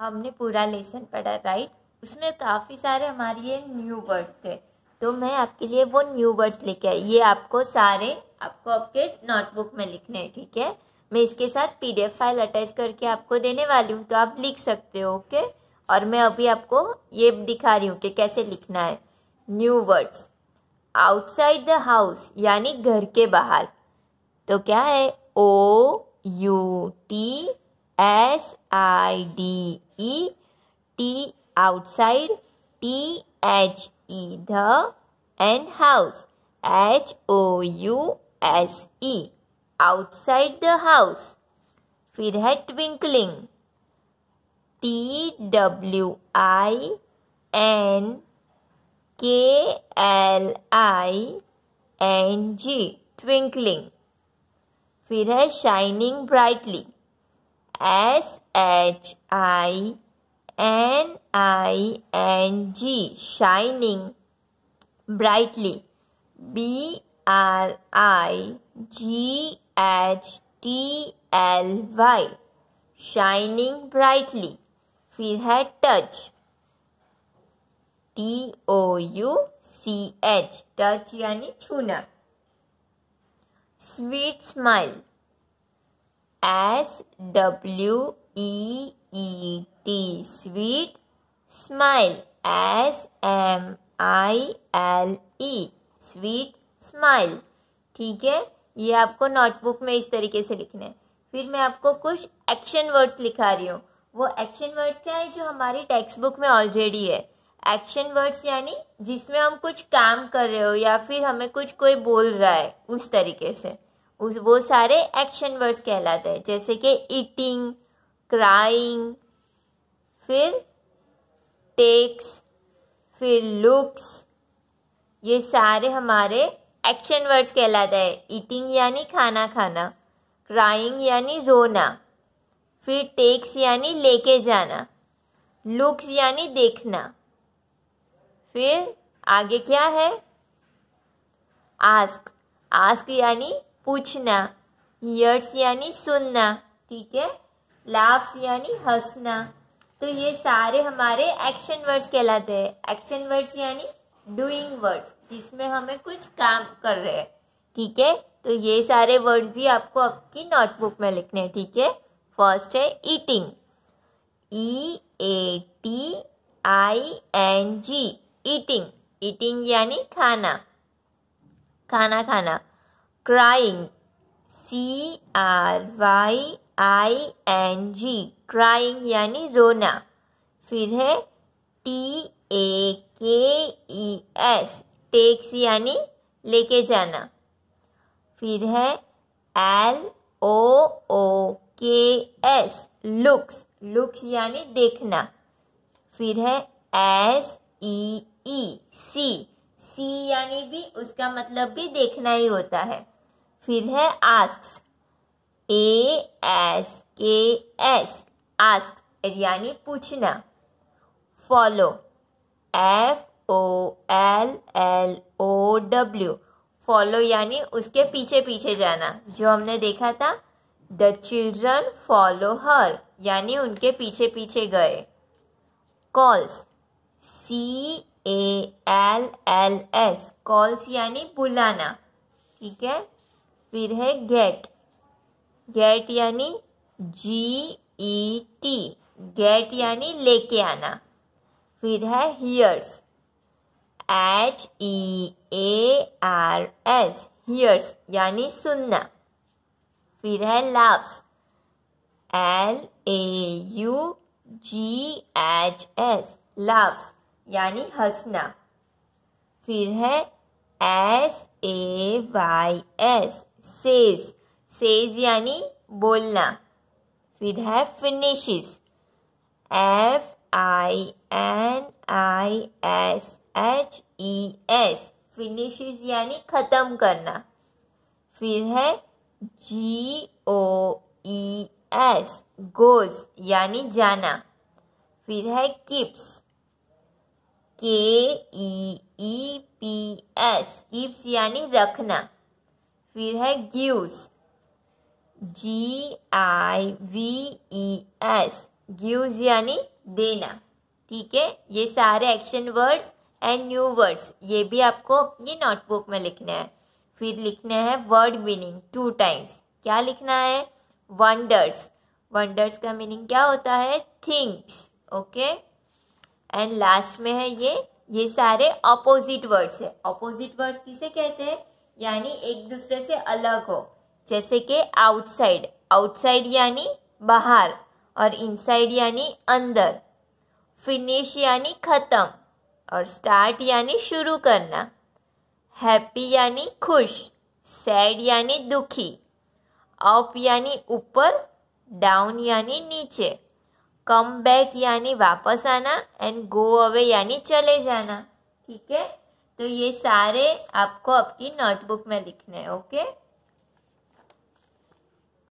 हमने पूरा लेसन पढ़ा राइट उसमें काफ़ी सारे हमारे ये न्यू वर्ड्स थे तो मैं आपके लिए वो न्यू वर्ड्स लेके आई ये आपको सारे आपको आपके नोटबुक में लिखने हैं ठीक है मैं इसके साथ पीडीएफ फाइल अटैच करके आपको देने वाली हूँ तो आप लिख सकते हो ओके और मैं अभी आपको ये दिखा रही हूँ कि कैसे लिखना है new words outside the house यानी घर के बाहर तो क्या है O U T S I D E T outside T H E the and house H O U S E outside the house फिर है twinkling T W I N K L I N G twinkling फिर है shining brightly S H I N I N G shining brightly B R I G H T L Y shining brightly फिर है touch T O U C H touch यानी छूना sweet smile S W E E T sweet smile S M I L E sweet smile ठीक है ये आपको notebook में इस तरीके से लिखना है फिर मैं आपको कुछ एक्शन वर्ड्स लिखा रही हूँ वो एक्शन वर्ड्स क्या है जो हमारी टेक्स्ट बुक में ऑलरेडी है एक्शन वर्ड्स यानी जिसमें हम कुछ काम कर रहे हो या फिर हमें कुछ कोई बोल रहा है उस तरीके से उस वो सारे एक्शन वर्ड्स कहलाते हैं जैसे कि ईटिंग क्राइंग फिर टेक्स फिर लुक्स ये सारे हमारे एक्शन वर्ड्स कहलाते हैं ईटिंग यानी खाना खाना क्राइंग यानी रोना फिर टेक्स यानी लेके जाना लुक्स यानी देखना फिर आगे क्या है आस्क आस्क यानी पूछना हियर्स यानी सुनना ठीक है लाफ्स यानी हंसना तो ये सारे हमारे एक्शन वर्ड्स कहलाते हैं एक्शन वर्ड्स यानी डूइंग वर्ड्स जिसमें हमें कुछ काम कर रहे हैं ठीक है तो ये सारे वर्ड्स भी आपको आपकी नोटबुक में लिखने हैं ठीक है फर्स्ट है eating E A T I N G eating eating यानी खाना खाना खाना crying C R Y I N G crying यानी रोना फिर है टी ए के ई एस टेक्स यानी लेके जाना फिर है एल ओ ओ के एस लुक्स लुक्स यानी देखना फिर है एस ई ई सी सी यानी भी उसका मतलब भी देखना ही होता है फिर है ask A S K S ask यानी पूछना follow F O L L O W follow यानी उसके पीछे पीछे जाना जो हमने देखा था द चिल्ड्रन फॉलो हर यानी उनके पीछे पीछे गए calls C A L L S calls यानी बुलाना ठीक है फिर है गेट गेट यानी जी ई टी गेट यानी लेके आना फिर है hears H E A R S hears यानी सुनना फिर है laughs L A U G H S laughs यानी हंसना फिर है S A Y S says says यानी बोलना फिर है finishes F I N I S H E S finishes यानी ख़त्म करना फिर है जी ओ ई एस गोज यानी जाना फिर है keeps K E E P S keeps यानी रखना फिर है gives G I V E S gives यानी देना ठीक है ये सारे action words and new words ये भी आपको अपनी नोटबुक में लिखना है फिर लिखना है वर्ड मीनिंग टू टाइम्स क्या लिखना है वंडर्स वंडर्स का मीनिंग क्या होता है things okay okay? And last में है ये ये सारे अपोजिट वर्ड्स है अपोजिट वर्ड्स किसे कहते हैं यानी एक दूसरे से अलग हो जैसे कि आउटसाइड आउटसाइड यानी बाहर और इनसाइड यानी अंदर फिनिश यानी ख़त्म और स्टार्ट यानी शुरू करना हैप्पी यानी खुश सैड यानी दुखी अप यानी ऊपर डाउन यानी नीचे कम बैक यानी वापस आना एंड गो अवे यानी चले जाना ठीक है तो ये सारे आपको आपकी नोटबुक में लिखने हैं ओके